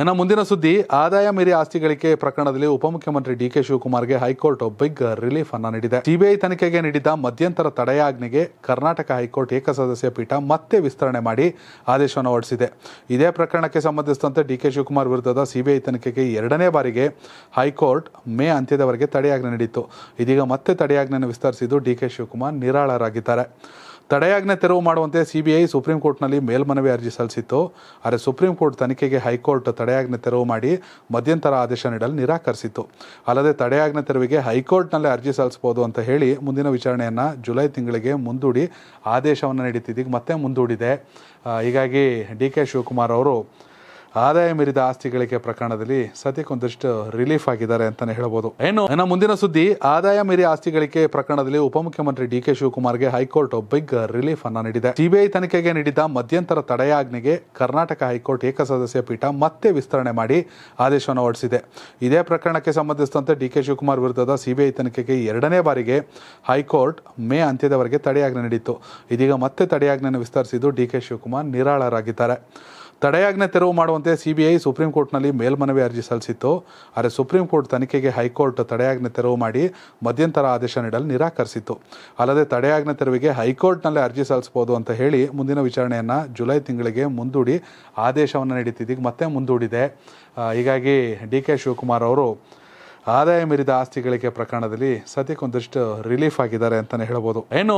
ಇನ್ನು ಮುಂದಿನ ಸುದ್ದಿ ಆದಾಯ ಮೀರಿ ಆಸ್ತಿ ಗಳಿಕೆ ಪ್ರಕರಣದಲ್ಲಿ ಉಪಮುಖ್ಯಮಂತ್ರಿ ಡಿ ಕೆ ಶಿವಕುಮಾರ್ಗೆ ಹೈಕೋರ್ಟ್ ಬಿಗ್ ರಿಲೀಫ್ ಅನ್ನ ನೀಡಿದೆ ಸಿಬಿಐ ತನಿಖೆಗೆ ನೀಡಿದ್ದ ಮಧ್ಯಂತರ ತಡೆಯಾಜ್ಞೆಗೆ ಕರ್ನಾಟಕ ಹೈಕೋರ್ಟ್ ಏಕಸದಸ್ಯ ಪೀಠ ಮತ್ತೆ ವಿಸ್ತರಣೆ ಮಾಡಿ ಆದೇಶವನ್ನು ಹೊರಡಿಸಿದೆ ಇದೇ ಪ್ರಕರಣಕ್ಕೆ ಸಂಬಂಧಿಸಿದಂತೆ ಡಿ ಕೆ ಶಿವಕುಮಾರ್ ವಿರುದ್ಧದ ಸಿಬಿಐ ತನಿಖೆಗೆ ಎರಡನೇ ಬಾರಿಗೆ ಹೈಕೋರ್ಟ್ ಮೇ ಅಂತ್ಯದವರೆಗೆ ತಡೆಯಾಜ್ಞೆ ನೀಡಿತ್ತು ಇದೀಗ ಮತ್ತೆ ತಡೆಯಾಜ್ಞೆಯನ್ನು ವಿಸ್ತರಿಸಿದ್ದು ಡಿ ಕೆ ಶಿವಕುಮಾರ್ ನಿರಾಳರಾಗಿದ್ದಾರೆ ತಡೆಯಾಜ್ಞೆ ತೆರವು ಮಾಡುವಂತೆ ಐ ಸುಪ್ರೀಂ ಕೋರ್ಟ್ನಲ್ಲಿ ಮೇಲ್ಮನವಿ ಅರ್ಜಿ ಸಲ್ಲಿಸಿತ್ತು ಆದರೆ ಸುಪ್ರೀಂ ಕೋರ್ಟ್ ತನಿಖೆಗೆ ಹೈಕೋರ್ಟ್ ತಡೆಯಾಜ್ಞೆ ತೆರವು ಮಾಡಿ ಮಧ್ಯಂತರ ಆದೇಶ ನೀಡಲು ನಿರಾಕರಿಸಿತ್ತು ಅಲ್ಲದೆ ತಡೆಯಾಜ್ಞೆ ತೆರವಿಗೆ ಹೈಕೋರ್ಟ್ನಲ್ಲೇ ಅರ್ಜಿ ಸಲ್ಲಿಸಬಹುದು ಅಂತ ಹೇಳಿ ಮುಂದಿನ ವಿಚಾರಣೆಯನ್ನು ಜುಲೈ ತಿಂಗಳಿಗೆ ಮುಂದೂಡಿ ಆದೇಶವನ್ನು ನೀಡುತ್ತಿದ್ದೀಗ ಮತ್ತೆ ಮುಂದೂಡಿದೆ ಹೀಗಾಗಿ ಡಿ ಕೆ ಶಿವಕುಮಾರ್ ಅವರು ಆದಾಯ ಮೀರಿದ ಆಸ್ತಿ ಪ್ರಕರಣದಲ್ಲಿ ಸದ್ಯಕ್ಕೆ ಒಂದಷ್ಟು ರಿಲೀಫ್ ಆಗಿದ್ದಾರೆ ಅಂತಾನೆ ಹೇಳಬಹುದು ಏನು ಮುಂದಿನ ಸುದ್ದಿ ಆದಾಯ ಮೀರಿ ಆಸ್ತಿಗಳಿಗೆ ಪ್ರಕರಣದಲ್ಲಿ ಉಪಮುಖ್ಯಮಂತ್ರಿ ಡಿ ಕೆ ಶಿವಕುಮಾರ್ಗೆ ಹೈಕೋರ್ಟ್ ಬಿಗ್ ರಿಲೀಫ್ ಅನ್ನ ನೀಡಿದೆ ಸಿಬಿಐ ತನಿಖೆಗೆ ನೀಡಿದ್ದ ಮಧ್ಯಂತರ ತಡೆಯಾಜ್ಞೆಗೆ ಕರ್ನಾಟಕ ಹೈಕೋರ್ಟ್ ಏಕಸದಸ್ಯ ಪೀಠ ಮತ್ತೆ ವಿಸ್ತರಣೆ ಮಾಡಿ ಆದೇಶವನ್ನು ಹೊರಡಿಸಿದೆ ಇದೇ ಪ್ರಕರಣಕ್ಕೆ ಸಂಬಂಧಿಸಿದಂತೆ ಡಿ ಕೆ ಶಿವಕುಮಾರ್ ವಿರುದ್ಧದ ಸಿಬಿಐ ತನಿಖೆಗೆ ಎರಡನೇ ಬಾರಿಗೆ ಹೈಕೋರ್ಟ್ ಮೇ ಅಂತ್ಯದವರೆಗೆ ತಡೆಯಾಜ್ಞೆ ನೀಡಿತ್ತು ಇದೀಗ ಮತ್ತೆ ತಡೆಯಾಜ್ಞೆಯನ್ನು ವಿಸ್ತರಿಸಿದ್ದು ಡಿ ಕೆ ಶಿವಕುಮಾರ್ ನಿರಾಳರಾಗಿದ್ದಾರೆ ತಡೆಯಾಜ್ಞೆ ತೆರವು ಮಾಡುವಂತೆ ಐ ಸುಪ್ರೀಂ ಕೋರ್ಟ್ನಲ್ಲಿ ಮೇಲ್ಮನವಿ ಅರ್ಜಿ ಸಲ್ಲಿಸಿತ್ತು ಆದರೆ ಸುಪ್ರೀಂ ಕೋರ್ಟ್ ತನಿಖೆಗೆ ಹೈಕೋರ್ಟ್ ತಡೆಯಾಜ್ಞೆ ತೆರವು ಮಾಡಿ ಮಧ್ಯಂತರ ಆದೇಶ ನೀಡಲು ನಿರಾಕರಿಸಿತ್ತು ಅಲ್ಲದೆ ತಡೆಯಾಜ್ಞೆ ತೆರವಿಗೆ ಹೈಕೋರ್ಟ್ನಲ್ಲೇ ಅರ್ಜಿ ಸಲ್ಲಿಸಬಹುದು ಅಂತ ಹೇಳಿ ಮುಂದಿನ ವಿಚಾರಣೆಯನ್ನು ಜುಲೈ ತಿಂಗಳಿಗೆ ಮುಂದೂಡಿ ಆದೇಶವನ್ನು ನೀಡುತ್ತಿದ್ದೀಗ ಮತ್ತೆ ಮುಂದೂಡಿದೆ ಹೀಗಾಗಿ ಡಿ ಕೆ ಶಿವಕುಮಾರ್ ಅವರು ಆದಾಯ ಮೀರಿದ ಆಸ್ತಿ ಗಳಿಕೆ ಪ್ರಕರಣದಲ್ಲಿ ಸದ್ಯಕ್ಕೊಂದಷ್ಟು ರಿಲೀಫ್ ಆಗಿದ್ದಾರೆ ಅಂತಲೇ ಹೇಳ್ಬೋದು ಏನು